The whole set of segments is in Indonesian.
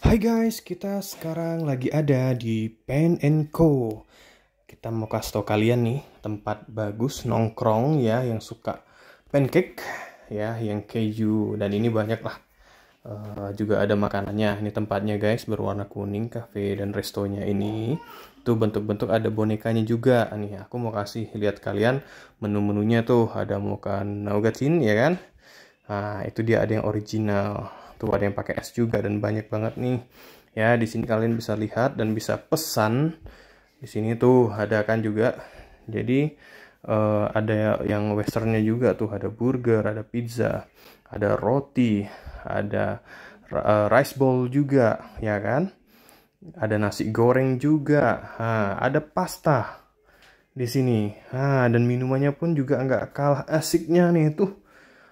Hai guys, kita sekarang lagi ada di Pen and Co. Kita mau kasih tau kalian nih tempat bagus nongkrong ya yang suka pancake ya yang keju dan ini banyak lah. Uh, juga ada makanannya. Ini tempatnya guys berwarna kuning, cafe dan restonya ini. Tuh bentuk-bentuk ada bonekanya juga nih. Aku mau kasih lihat kalian menu-menunya tuh ada makan nougatin ya kan. Nah, itu dia ada yang original Tuh ada yang pakai es juga dan banyak banget nih. Ya, di sini kalian bisa lihat dan bisa pesan. Di sini tuh ada kan juga. Jadi uh, ada yang westernnya juga tuh, ada burger, ada pizza, ada roti, ada uh, rice bowl juga, ya kan? Ada nasi goreng juga. Ha, ada pasta di sini. ha, dan minumannya pun juga nggak kalah asiknya nih tuh.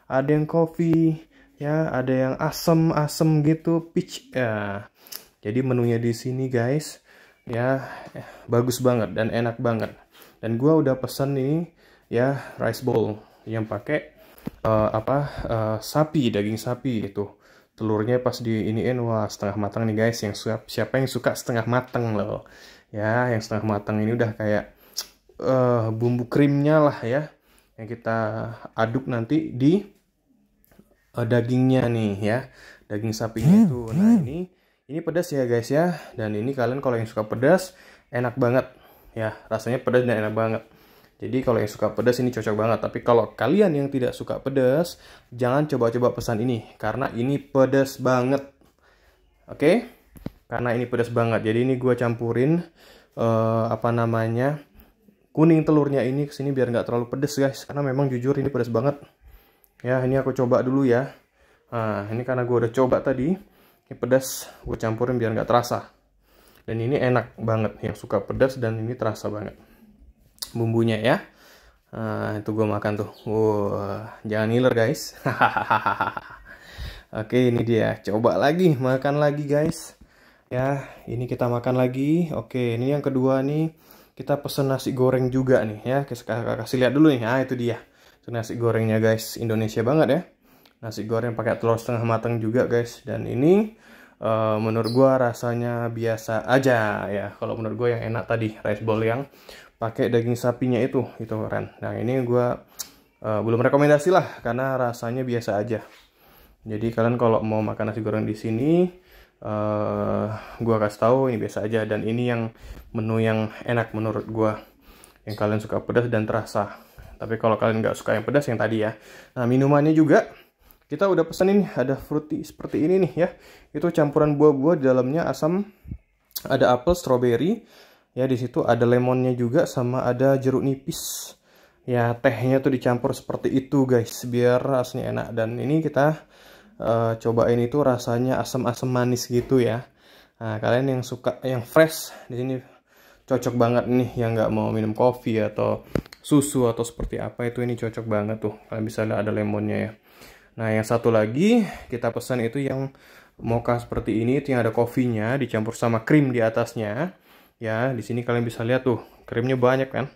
Ada yang coffee ya ada yang asem-asem gitu peach ya jadi menunya di sini guys ya bagus banget dan enak banget dan gua udah pesen ini ya rice bowl yang pakai uh, apa uh, sapi daging sapi itu telurnya pas di iniin wah setengah matang nih guys yang siap siapa yang suka setengah matang loh ya yang setengah matang ini udah kayak uh, bumbu krimnya lah ya yang kita aduk nanti di uh, dagingnya nih ya daging sapinya hmm, itu nah hmm. ini ini pedas ya guys ya dan ini kalian kalau yang suka pedas enak banget ya rasanya pedas dan enak banget jadi kalau yang suka pedas ini cocok banget tapi kalau kalian yang tidak suka pedas jangan coba-coba pesan ini karena ini pedas banget oke karena ini pedas banget jadi ini gua campurin uh, apa namanya kuning telurnya ini kesini biar nggak terlalu pedas guys karena memang jujur ini pedas banget ya ini aku coba dulu ya nah ini karena gue udah coba tadi ini pedas gue campurin biar nggak terasa dan ini enak banget yang suka pedas dan ini terasa banget bumbunya ya nah, itu gue makan tuh wow, jangan ngiler guys oke ini dia coba lagi makan lagi guys ya ini kita makan lagi oke ini yang kedua nih kita pesen nasi goreng juga nih ya kasih lihat dulu nih ah itu dia itu nasi gorengnya guys, Indonesia banget ya. Nasi goreng pakai telur setengah matang juga guys. Dan ini uh, menurut gue rasanya biasa aja ya. Kalau menurut gue yang enak tadi rice bowl yang pakai daging sapinya itu, itu keren. Nah ini gue uh, belum rekomendasi lah karena rasanya biasa aja. Jadi kalian kalau mau makan nasi goreng di sini, uh, gua kasih tahu ini biasa aja dan ini yang menu yang enak menurut gua yang kalian suka pedas dan terasa. Tapi kalau kalian nggak suka yang pedas yang tadi ya. Nah, minumannya juga kita udah pesen ini ada fruity seperti ini nih ya. Itu campuran buah-buah di dalamnya asam ada apel, strawberry, ya di situ ada lemonnya juga sama ada jeruk nipis. Ya, tehnya tuh dicampur seperti itu, guys, biar rasanya enak dan ini kita uh, cobain itu rasanya asam-asam manis gitu ya. Nah, kalian yang suka yang fresh di sini cocok banget nih yang nggak mau minum kopi atau susu atau seperti apa itu ini cocok banget tuh kalian bisa lihat ada lemonnya ya nah yang satu lagi kita pesan itu yang mocha seperti ini itu yang ada kofinya dicampur sama krim di atasnya ya di sini kalian bisa lihat tuh krimnya banyak kan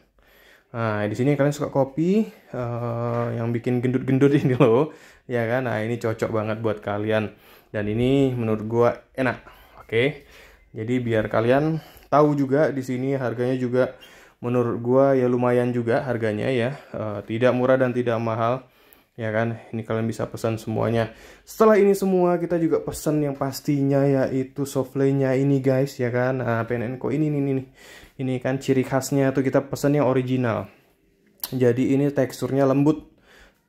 nah di sini kalian suka kopi uh, yang bikin gendut-gendut ini loh ya kan nah ini cocok banget buat kalian dan ini menurut gua enak oke okay? jadi biar kalian tahu juga di sini harganya juga menurut gua ya lumayan juga harganya ya uh, tidak murah dan tidak mahal ya kan ini kalian bisa pesan semuanya setelah ini semua kita juga pesan yang pastinya yaitu softlaynya ini guys ya kan nah, PNNCO ini ini ini ini kan ciri khasnya tuh kita pesan yang original jadi ini teksturnya lembut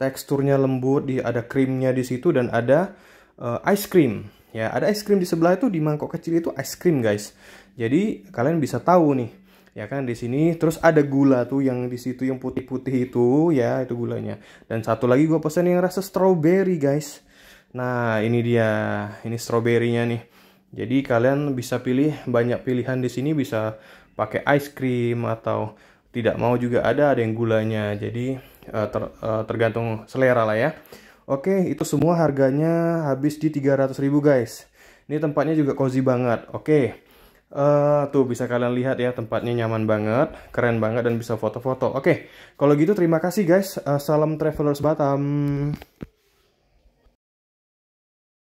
teksturnya lembut di ada krimnya di situ dan ada uh, ice cream ya ada ice cream di sebelah itu di mangkok kecil itu ice cream guys jadi kalian bisa tahu nih ya kan di sini terus ada gula tuh yang di situ yang putih-putih itu ya itu gulanya dan satu lagi gue pesen yang rasa strawberry guys nah ini dia ini stroberinya nih jadi kalian bisa pilih banyak pilihan di sini bisa pakai ice cream atau tidak mau juga ada ada yang gulanya jadi eh, ter, eh, tergantung selera lah ya oke itu semua harganya habis di 300.000 guys ini tempatnya juga cozy banget oke Uh, tuh bisa kalian lihat ya tempatnya nyaman banget, keren banget dan bisa foto-foto. Oke, okay, kalau gitu terima kasih guys. Uh, salam travelers Batam.